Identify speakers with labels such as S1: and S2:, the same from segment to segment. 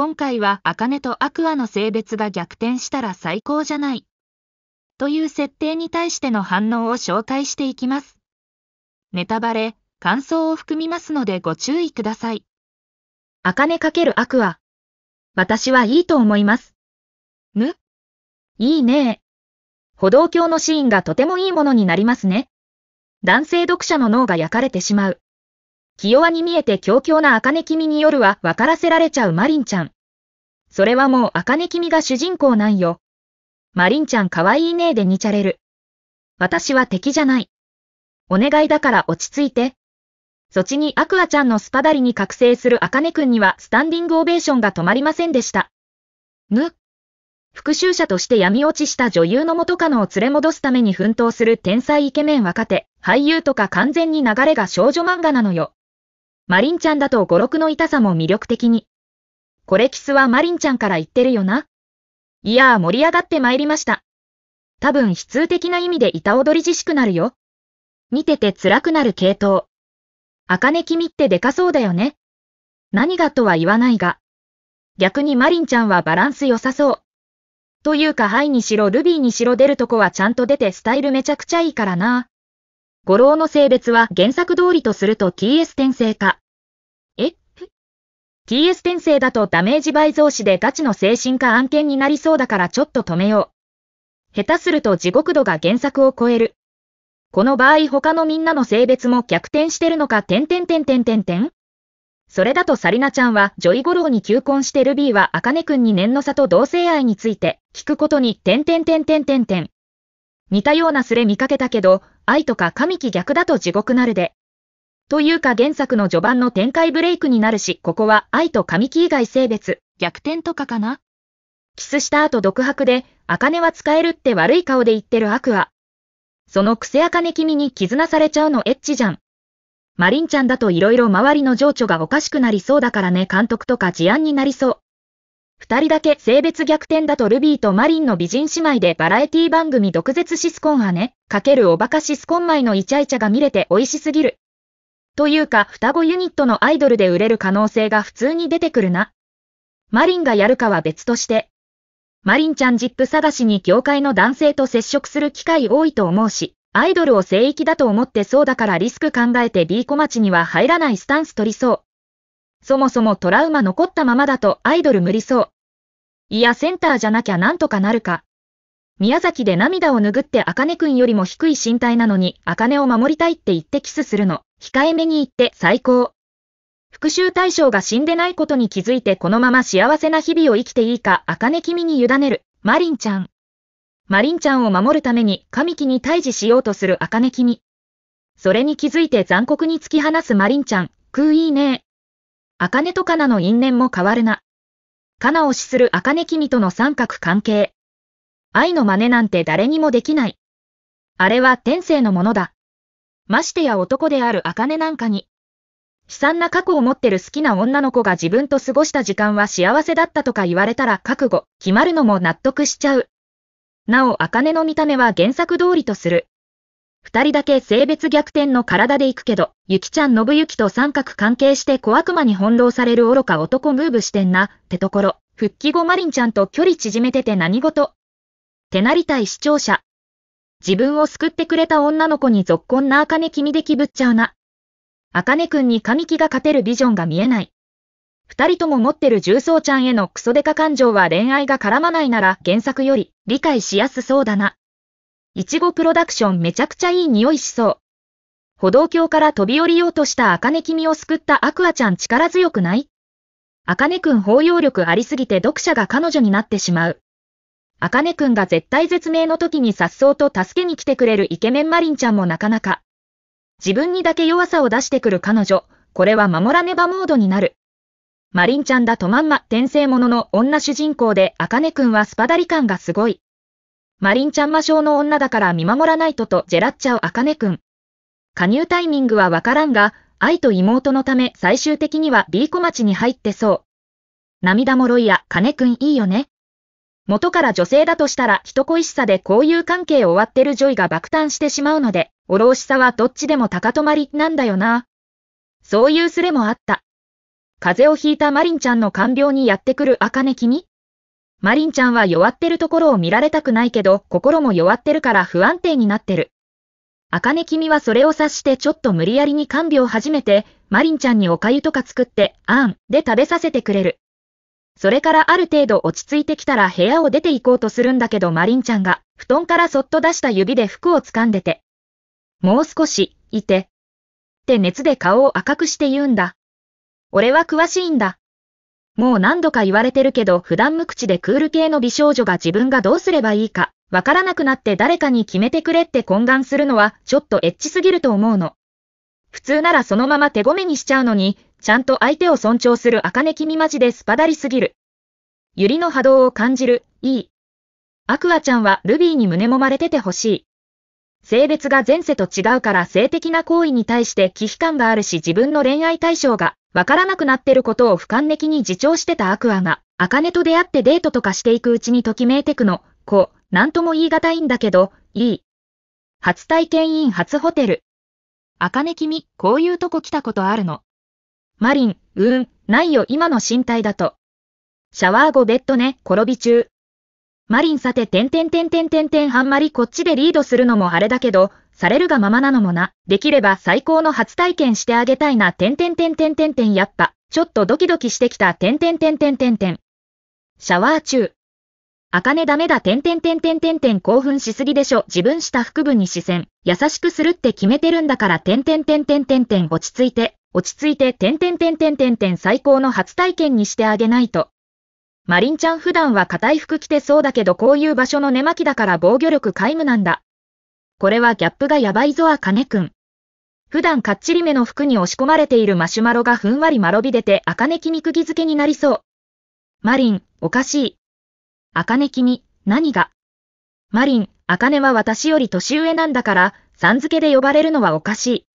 S1: 今回は茜とアクアの性別が逆転したら最高じゃない。という設定に対しての反応を紹介していきます。ネタバレ、感想を含みますのでご注意ください。茜×アクア。私はいいと思います。むいいね歩道橋のシーンがとてもいいものになりますね。男性読者の脳が焼かれてしまう。気弱に見えて強強な茜君によるは分からせられちゃうマリンちゃん。それはもう茜君が主人公なんよ。マリンちゃんかわいいねえでにちゃれる。私は敵じゃない。お願いだから落ち着いて。そちにアクアちゃんのスパダリに覚醒する茜君にはスタンディングオベーションが止まりませんでした。ぬ。復讐者として闇落ちした女優の元カノを連れ戻すために奮闘する天才イケメン若手、俳優とか完全に流れが少女漫画なのよ。マリンちゃんだと語録の痛さも魅力的に。これキスはマリンちゃんから言ってるよな。いやー盛り上がって参りました。多分悲痛的な意味で板踊り自しくなるよ。見てて辛くなる系統。茜君ってでかそうだよね。何がとは言わないが。逆にマリンちゃんはバランス良さそう。というかハイにしろルビーにしろ出るとこはちゃんと出てスタイルめちゃくちゃいいからな。五郎の性別は原作通りとすると TS 転生か。え ?TS 転生だとダメージ倍増しでガチの精神科案件になりそうだからちょっと止めよう。下手すると地獄度が原作を超える。この場合他のみんなの性別も逆転してるのか、点点点点点点それだとサリナちゃんは、ジョイゴロウに求婚してルビーは、アカネ君に念の差と同性愛について、聞くことに、点点点点点点。似たようなスレ見かけたけど、愛とか神木逆だと地獄なるで。というか原作の序盤の展開ブレイクになるし、ここは愛と神木以外性別、逆転とかかなキスした後独白で、茜は使えるって悪い顔で言ってるアクア。その癖茜君に絆されちゃうのエッチじゃん。マリンちゃんだと色々周りの情緒がおかしくなりそうだからね監督とか事案になりそう。二人だけ性別逆転だとルビーとマリンの美人姉妹でバラエティ番組毒舌シスコン姉、かけるおバカシスコン米のイチャイチャが見れて美味しすぎる。というか、双子ユニットのアイドルで売れる可能性が普通に出てくるな。マリンがやるかは別として。マリンちゃんジップ探しに業界の男性と接触する機会多いと思うし、アイドルを聖域だと思ってそうだからリスク考えて B 小町には入らないスタンス取りそう。そもそもトラウマ残ったままだとアイドル無理そう。いや、センターじゃなきゃなんとかなるか。宮崎で涙を拭って茜くんよりも低い身体なのに、茜を守りたいって言ってキスするの。控えめに言って最高。復讐対象が死んでないことに気づいてこのまま幸せな日々を生きていいか、茜君に委ねる。マリンちゃん。マリンちゃんを守るために神木に退治しようとする茜君。それに気づいて残酷に突き放すマリンちゃん。くういいねネとカナの因縁も変わるな。カナを死するネ君との三角関係。愛の真似なんて誰にもできない。あれは天性のものだ。ましてや男であるネなんかに。悲惨な過去を持ってる好きな女の子が自分と過ごした時間は幸せだったとか言われたら覚悟、決まるのも納得しちゃう。なお、茜の見た目は原作通りとする。二人だけ性別逆転の体で行くけど、ゆきちゃん信行と三角関係して小悪魔に翻弄される愚か男ムーブしてんな、ってところ。復帰後マリンちゃんと距離縮めてて何事ってなりたい視聴者。自分を救ってくれた女の子にぞっこんな茜君できぶっちゃうな。茜君に神木が勝てるビジョンが見えない。二人とも持ってる重曹ちゃんへのクソデカ感情は恋愛が絡まないなら原作より理解しやすそうだな。いちごプロダクションめちゃくちゃいい匂いしそう。歩道橋から飛び降りようとした茜君を救ったアクアちゃん力強くない茜くん包容力ありすぎて読者が彼女になってしまう。茜くんが絶対絶命の時に颯爽と助けに来てくれるイケメンマリンちゃんもなかなか。自分にだけ弱さを出してくる彼女、これは守らねばモードになる。マリンちゃんだとまんま転生ものの女主人公で、茜くんはスパダリ感がすごい。マリンちゃん魔性の女だから見守らないととジェラッチャを茜くん。加入タイミングはわからんが、愛と妹のため最終的には B 小町に入ってそう。涙もろいや、金くんいいよね。元から女性だとしたら人恋しさで交友関係を終わってるジョイが爆誕してしまうので、おろしさはどっちでも高止まりなんだよな。そういうスレもあった。風邪をひいたマリンちゃんの看病にやってくる茜君マリンちゃんは弱ってるところを見られたくないけど、心も弱ってるから不安定になってる。あかね君はそれを察してちょっと無理やりに看病を始めて、マリンちゃんにおかゆとか作って、あん、で食べさせてくれる。それからある程度落ち着いてきたら部屋を出て行こうとするんだけどマリンちゃんが、布団からそっと出した指で服を掴んでて。もう少し、いて。って熱で顔を赤くして言うんだ。俺は詳しいんだ。もう何度か言われてるけど普段無口でクール系の美少女が自分がどうすればいいか、わからなくなって誰かに決めてくれって懇願するのはちょっとエッチすぎると思うの。普通ならそのまま手ごめにしちゃうのに、ちゃんと相手を尊重する茜君マジでスパダリすぎる。ユリの波動を感じる、いい。アクアちゃんはルビーに胸もまれててほしい。性別が前世と違うから性的な行為に対して忌避感があるし自分の恋愛対象がわからなくなってることを俯瞰的に自重してたアクアが、アカネと出会ってデートとかしていくうちにときめいてくの、こう、なんとも言い難いんだけど、いい。初体験員初ホテル。アカネ君、こういうとこ来たことあるの。マリン、うーん、ないよ今の身体だと。シャワー後ベッドね、転び中。マリンさて、てんてんてんてんてんてんあんまりこっちでリードするのもあれだけど、されるがままなのもな、できれば最高の初体験してあげたいな、てんてんてんてんてんてんやっぱ、ちょっとドキドキしてきた、てんてんてんてんてんてん。シャワー中。あかねダメだ、てんてんてんてんてんてん興奮しすぎでしょ、自分した腹部に視線、優しくするって決めてるんだから、てんてんてんてんてんてん落ち着いて、落ち着いて、てんてんてんてんてんてん最高の初体験にしてあげないと。マリンちゃん普段は硬い服着てそうだけどこういう場所の寝巻きだから防御力皆無なんだ。これはギャップがやばいぞあかねくん。普段かっちりめの服に押し込まれているマシュマロがふんわりまろび出て、あかね君釘付けになりそう。マリン、おかしい。あかね君、何がマリン、あかねは私より年上なんだから、さん付けで呼ばれるのはおかしい。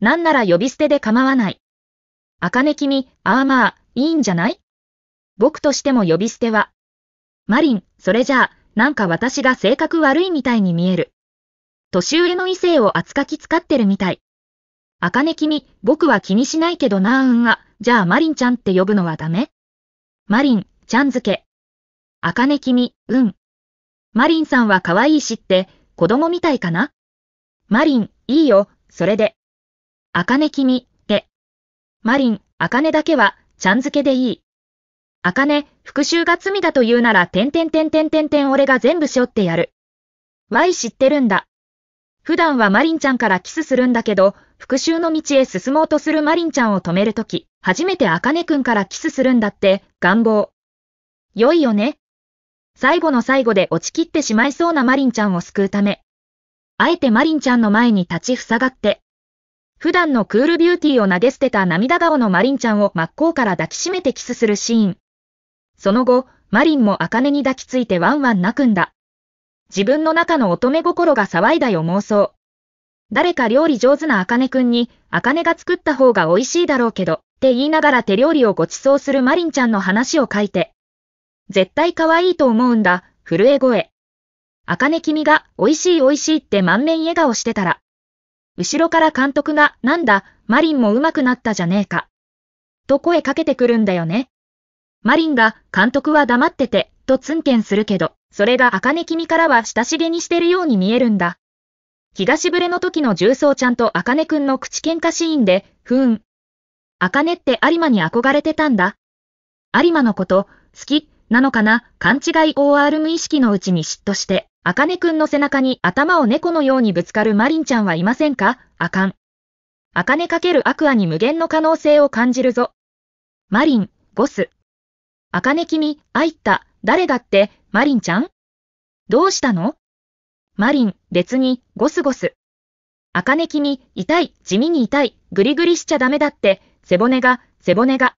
S1: なんなら呼び捨てで構わない。あかね君、ああまあ、いいんじゃない僕としても呼び捨ては。マリン、それじゃあ、なんか私が性格悪いみたいに見える。年上の異性を扱き使ってるみたい。あかね君、僕は気にしないけどなうんあ、じゃあマリンちゃんって呼ぶのはダメマリン、ちゃんづけ。あかね君、うん。マリンさんは可愛いしって、子供みたいかなマリン、いいよ、それで。あかね君、で。マリン、あかねだけは、ちゃんづけでいい。あかね、復讐が罪だと言うなら、てんてんてんてんてんてん俺が全部し負ってやる。い知ってるんだ。普段はマリンちゃんからキスするんだけど、復讐の道へ進もうとするマリンちゃんを止めるとき、初めてアカネくんからキスするんだって、願望。良いよね。最後の最後で落ち切ってしまいそうなマリンちゃんを救うため、あえてマリンちゃんの前に立ち塞がって、普段のクールビューティーを投げ捨てた涙顔のマリンちゃんを真っ向から抱きしめてキスするシーン。その後、マリンもアカネに抱きついてワンワン泣くんだ。自分の中の乙女心が騒いだよ妄想。誰か料理上手な茜くんに、ねが作った方が美味しいだろうけど、って言いながら手料理をご馳走するマリンちゃんの話を書いて。絶対可愛いと思うんだ、震え声。ね君が、美味しい美味しいって満面笑顔してたら。後ろから監督が、なんだ、マリンも上手くなったじゃねえか。と声かけてくるんだよね。マリンが、監督は黙ってて、とツンケンするけど。それが茜君からは親しげにしてるように見えるんだ。東ブレの時の重曹ちゃんと茜く君の口喧嘩シーンで、ふーん。茜って有馬に憧れてたんだ。有馬のこと、好き、なのかな、勘違い OR 無意識のうちに嫉妬して、茜く君の背中に頭を猫のようにぶつかるマリンちゃんはいませんかあかん。茜かけるアクアに無限の可能性を感じるぞ。マリン、ゴス。茜君、あいった、誰だって、マリンちゃんどうしたのマリン、別に、ゴスゴス。赤ねきに、痛い、地味に痛い、グリグリしちゃダメだって、背骨が、背骨が。